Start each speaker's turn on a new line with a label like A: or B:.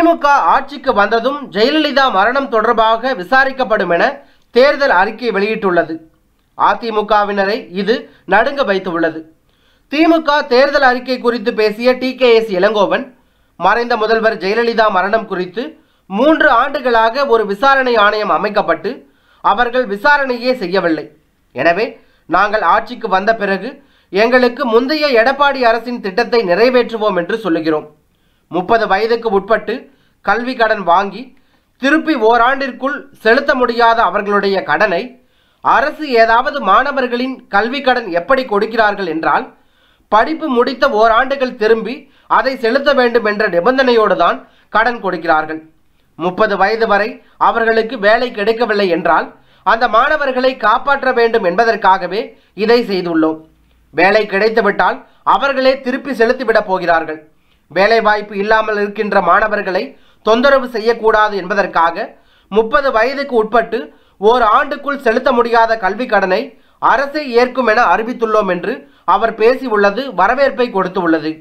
A: திமுக ஆட்சிக்கு வந்ததும் ஜெயலலிதா மரணம் தொடர்பாக விசாரிக்கப்படும் என தேர்தல் அறிக்கை வெளியிட்டுள்ளது அதிமுகவினரை இது நடுங்க வைத்துள்ளது திமுக தேர்தல் அறிக்கை குறித்து பேசிய டி கே எஸ் இளங்கோவன் மறைந்த முதல்வர் ஜெயலலிதா மரணம் குறித்து மூன்று ஆண்டுகளாக ஒரு விசாரணை ஆணையம் அமைக்கப்பட்டு அவர்கள் விசாரணையே செய்யவில்லை எனவே நாங்கள் ஆட்சிக்கு வந்த பிறகு எங்களுக்கு முந்தைய எடப்பாடி அரசின் திட்டத்தை நிறைவேற்றுவோம் என்று சொல்லுகிறோம் முப்பது வயதுக்கு உட்பட்டு கல்வி கடன் வாங்கி திருப்பி ஓராண்டிற்குள் செலுத்த முடியாத அவர்களுடைய கடனை அரசு ஏதாவது மாணவர்களின் கல்வி கடன் எப்படி கொடுக்கிறார்கள் என்றால் படிப்பு முடித்த ஓராண்டுகள் திரும்பி அதை செலுத்த வேண்டும் என்ற நிபந்தனையோடு தான் கடன் கொடுக்கிறார்கள் முப்பது வயது வரை அவர்களுக்கு வேலை கிடைக்கவில்லை என்றால் அந்த மாணவர்களை காப்பாற்ற வேண்டும் என்பதற்காகவே இதை செய்துள்ளோம் வேலை கிடைத்துவிட்டால் அவர்களே திருப்பி செலுத்திவிடப் போகிறார்கள் வேலைவாய்ப்பு இல்லாமல் இருக்கின்ற மாணவர்களை தொந்தரவு செய்யக்கூடாது என்பதற்காக முப்பது வயதுக்கு உட்பட்டு ஓர் ஆண்டுக்குள் செலுத்த முடியாத கல்வி கடனை அரசே ஏற்கும் என அறிவித்துள்ளோம் என்று அவர் பேசியுள்ளது வரவேற்பை கொடுத்துள்ளது